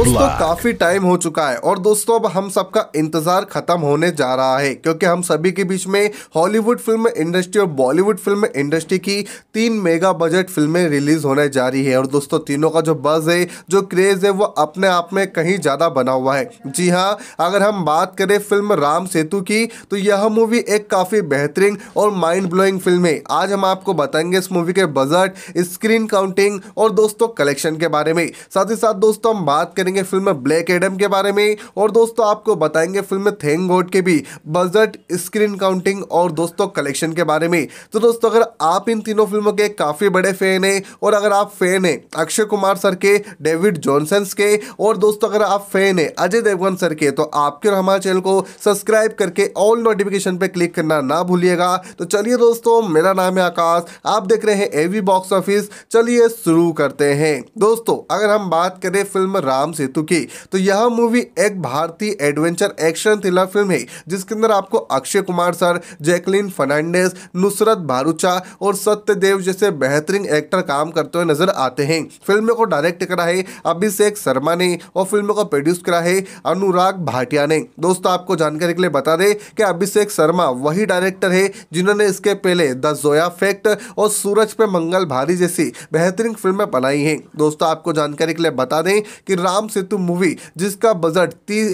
दोस्तों काफी टाइम हो चुका है और दोस्तों अब हम सबका इंतजार खत्म होने जा रहा है क्योंकि हम सभी के बीच में हॉलीवुड फिल्म इंडस्ट्री और बॉलीवुड फिल्म इंडस्ट्री की तीन मेगा बजट फिल्में रिलीज होने जा रही है और दोस्तों तीनों का जो बज है जो क्रेज है वो अपने आप में कहीं ज्यादा बना हुआ है जी हाँ अगर हम बात करें फिल्म राम सेतु की तो यह मूवी एक काफी बेहतरीन और माइंड ब्लोइंग फिल्म है आज हम आपको बताएंगे इस मूवी के बजट स्क्रीन काउंटिंग और दोस्तों कलेक्शन के बारे में साथ ही साथ दोस्तों हम बात करें करेंगे फिल्म ब्लैक एडम के बारे में और दोस्तों आपको बताएंगे फिल्म थैंक गॉड के भी बजट स्क्रीन काउंटिंग और दोस्तों कलेक्शन के बारे में तो दोस्तों अगर आप इन तीनों फिल्मों के काफ़ी बड़े फ़ैन हैं और अगर आप फ़ैन हैं अक्षय कुमार सर के डेविड जॉनसन्स के और दोस्तों अगर आप फ़ैन हैं अजय देवगन सर के तो आपके और हमारे चैनल को सब्सक्राइब करके ऑल नोटिफिकेशन पर क्लिक करना ना भूलिएगा तो चलिए दोस्तों मेरा नाम है आकाश आप देख रहे हैं एवी बॉक्स ऑफिस चलिए शुरू करते हैं दोस्तों अगर हम बात करें फिल्म राम सेतु की तो यह मूवी एक भारतीय एडवेंचर एक्शन थ्रिलर फिल्म है जिसके अंदर आपको Akshay Kumar sir Jacqueline Fernandez Nushrat Bharucha और सत्यदेव जैसे बेहतरीन एक्टर काम करते हुए नजर आते हैं फिल्म को डायरेक्ट करा है अभिषेक शर्मा ने और फिल्म को प्रोड्यूस करा है अनुराग भाटिया ने दोस्तों आपको जानकारी के लिए बता दें कि अभिषेक शर्मा वही डायरेक्टर है जिन्होंने इसके पहले द जोया फैक्ट और सूरज पे मंगल भारी जैसी बेहतरीन फिल्में बनाई हैं दोस्तों आपको जानकारी के लिए बता दें कि राम सेतु तो मूवी जिसका बजट तीस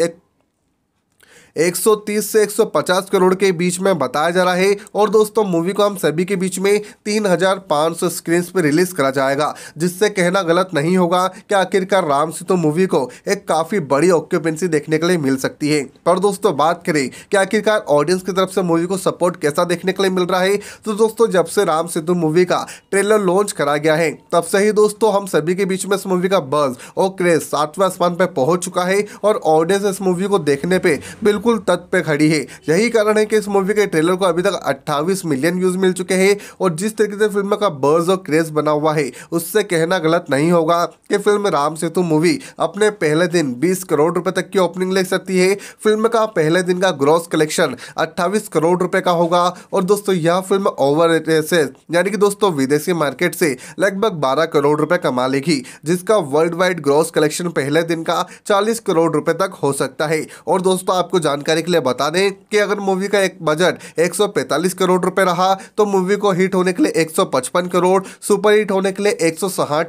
130 से 150 करोड़ के बीच में बताया जा रहा है और दोस्तों मूवी को हम सभी के बीच में 3,500 स्क्रीन पर रिलीज करा जाएगा जिससे कहना गलत नहीं होगा कि आखिरकार राम सेतु मूवी को एक काफ़ी बड़ी ऑक्यूपेंसी देखने के लिए मिल सकती है पर दोस्तों बात करें कि आखिरकार ऑडियंस की तरफ से मूवी को सपोर्ट कैसा देखने के लिए मिल रहा है तो दोस्तों जब से राम सेतु मूवी का ट्रेलर लॉन्च करा गया है तब से ही दोस्तों हम सभी के बीच में इस मूवी का बज और क्रेज सातवें आसमान पर पहुंच चुका है और ऑडियंस इस मूवी को देखने पर बिल्कुल बिल्कुल तट पे खड़ी है यही कारण है कि इस मूवी के ट्रेलर को अभी तक 28 मिलियन व्यूज़ मिल चुके हैं और जिस तरीके से फिल्म का बर्ज और क्रेज बना हुआ है उससे कहना गलत नहीं होगा कि फिल्म राम सेतु मूवी अपने पहले दिन बीस करोड़ रुपए तक की ओपनिंग ले सकती है फिल्म का पहले दिन का ग्रॉस कलेक्शन अट्ठावीस करोड़ रुपए का होगा और दोस्तों यह फिल्म ओवर यानी कि दोस्तों विदेशी मार्केट से लगभग बारह करोड़ रुपए कमा लेगी जिसका वर्ल्ड वाइड ग्रॉस कलेक्शन पहले दिन का चालीस करोड़ रुपए तक हो सकता है और दोस्तों आपको जान जानकारी के लिए बता दें कि अगर मूवी का एक बजट 145 करोड़ रुपए रहा तो मूवी को हिट होने के लिए 155 करोड़ सुपर हिट होने के लिए एक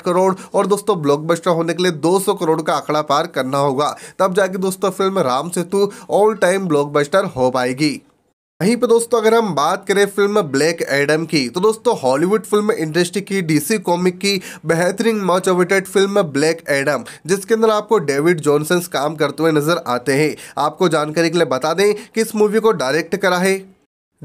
करोड़ और दोस्तों ब्लॉकबस्टर होने के लिए 200 करोड़ का आंकड़ा पार करना होगा तब जाके दोस्तों film Ram Setu all time blockbuster हो पाएगी वहीं पर दोस्तों अगर हम बात करें फिल्म ब्लैक एडम की तो दोस्तों हॉलीवुड फिल्म इंडस्ट्री की डीसी कॉमिक की बेहतरीन much awaited film Black Adam जिसके अंदर आपको डेविड जॉनसन काम करते हुए नजर आते हैं आपको जानकारी के लिए बता दें कि इस मूवी को डायरेक्ट करा है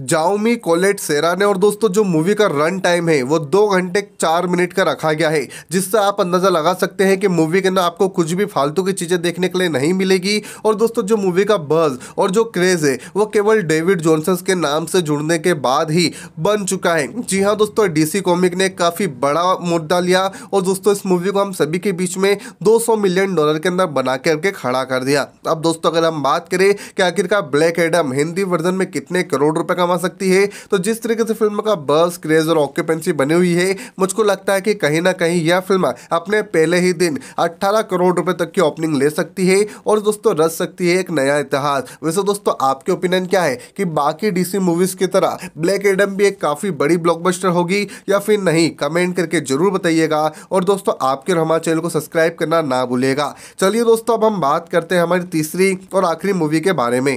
जाओमी कोलेट सेरा ने और दोस्तों जो मूवी का रन टाइम है वो दो घंटे चार मिनट का रखा गया है जिससे आप अंदाज़ा लगा सकते हैं कि मूवी के अंदर आपको कुछ भी फालतू की चीज़ें देखने के लिए नहीं मिलेगी और दोस्तों जो मूवी का बज और जो क्रेज़ है वो केवल डेविड जॉनसन के नाम से जुड़ने के बाद ही बन चुका है जी हाँ दोस्तों डी कॉमिक ने काफ़ी बड़ा मुद्दा लिया और दोस्तों इस मूवी को हम सभी के बीच में दो मिलियन डॉलर के अंदर बना करके खड़ा कर दिया अब दोस्तों अगर हम बात करें कि आखिरकार ब्लैक एडम हिंदी वर्जन में कितने करोड़ रुपए का कमा सकती है तो जिस तरीके से फिल्म का बर्स क्रेज और ऑक्यूपेंसी बनी हुई है मुझको लगता है कि कहीं ना कहीं यह फिल्म अपने पहले ही दिन अट्ठारह करोड़ रुपए तक की ओपनिंग ले सकती है और दोस्तों रच सकती है एक नया इतिहास वैसे दोस्तों आपके ओपिनियन क्या है कि बाकी डीसी मूवीज की तरह ब्लैक एडम भी एक काफ़ी बड़ी ब्लॉकबस्टर होगी या फिर नहीं कमेंट करके जरूर बताइएगा और दोस्तों आपके हमारे चैनल को सब्सक्राइब करना ना भूलिएगा चलिए दोस्तों अब हम बात करते हैं हमारी तीसरी और आखिरी मूवी के बारे में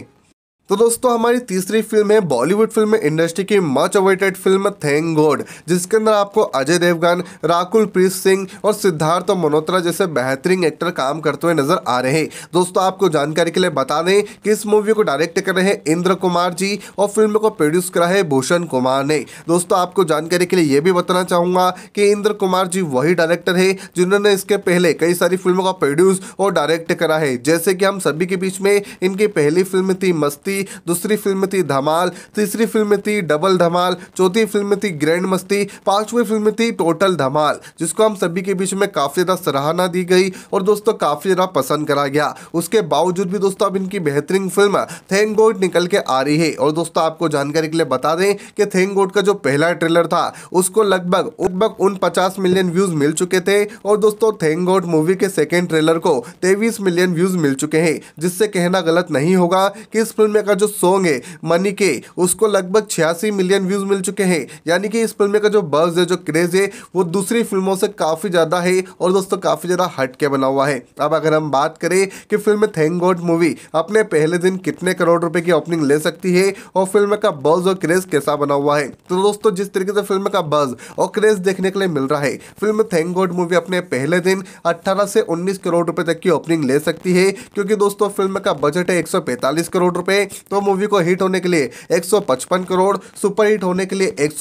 तो दोस्तों हमारी तीसरी फिल्म है बॉलीवुड फिल्म इंडस्ट्री की much awaited film Thank God जिसके अंदर आपको अजय देवगन राकुल प्रीत सिंह और सिद्धार्थ मल्होत्रा जैसे बेहतरीन एक्टर काम करते हुए नजर आ रहे हैं दोस्तों आपको जानकारी के लिए बता दें कि इस मूवी को डायरेक्ट कर रहे हैं इंद्र कुमार जी और फिल्म को प्रोड्यूस करा है भूषण कुमार ने दोस्तों आपको जानकारी के लिए ये भी बताना चाहूँगा कि इंद्र कुमार जी वही डायरेक्टर है जिन्होंने इसके पहले कई सारी फिल्मों का प्रोड्यूस और डायरेक्ट करा है जैसे कि हम सभी के बीच में इनकी पहली फिल्म थी मस्ती मस्ती दूसरी फिल्म थी धमाल तीसरी फिल्म थी डबल धमाल चौथी फिल्म थी ग्रैंड मस्ती पांचवी फिल्म थी टोटल धमाल जिसको हम सभी के बीच में काफ़ी ज़्यादा सराहना दी गई और दोस्तों काफ़ी ज़्यादा पसंद करा गया उसके बावजूद भी दोस्तों अब इनकी बेहतरीन फिल्म थैंक गोड निकल के आ रही है और दोस्तों आपको जानकारी के लिए बता दें कि थैंक गोड का जो पहला ट्रेलर था उसको लगभग लगभग उन पचास मिलियन व्यूज़ मिल चुके थे और दोस्तों थैंक गोड मूवी के सेकेंड ट्रेलर को तेईस मिलियन व्यूज़ मिल चुके हैं जिससे कहना गलत नहीं होगा कि इस फिल्म में का जो सॉन्ग है मनी के उसको लगभग छियासी मिलियन व्यूज़ मिल चुके हैं यानी कि इस फिल्म का जो बर्ज है जो क्रेज़ है वो दूसरी फिल्मों से काफ़ी ज़्यादा है और दोस्तों काफ़ी ज़्यादा हटके बना हुआ है अब अगर हम बात करें कि फिल्म थैंक गॉड मूवी अपने पहले दिन कितने करोड़ रुपए की ओपनिंग ले सकती है और फिल्म का बर्ज और क्रेज़ कैसा बना हुआ है तो दोस्तों जिस तरीके से फिल्म का बर्ज और क्रेज़ देखने के लिए मिल रहा है फिल्म थैंक गॉड मूवी अपने पहले दिन अट्ठारह से उन्नीस करोड़ रुपए तक की ओपनिंग ले सकती है क्योंकि दोस्तों फिल्म का बजट है 145 करोड़ रुपए तो मूवी को हिट होने के लिए 155 करोड़ हिट होने के लिए एक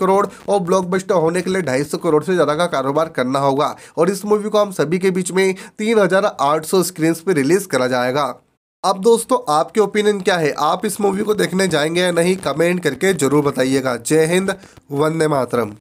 करोड़ और ब्लॉकबस्टर होने के लिए ढाई करोड़ से ज़्यादा का कारोबार करना होगा और इस मूवी को हम सभी के बीच में तीन हज़ार स्क्रीन्स पर रिलीज़ करा जाएगा अब दोस्तों आपके ओपिनियन क्या है आप इस मूवी को देखने जाएंगे या नहीं कमेंट करके जरूर बताइएगा जय हिंद वंदे मातरम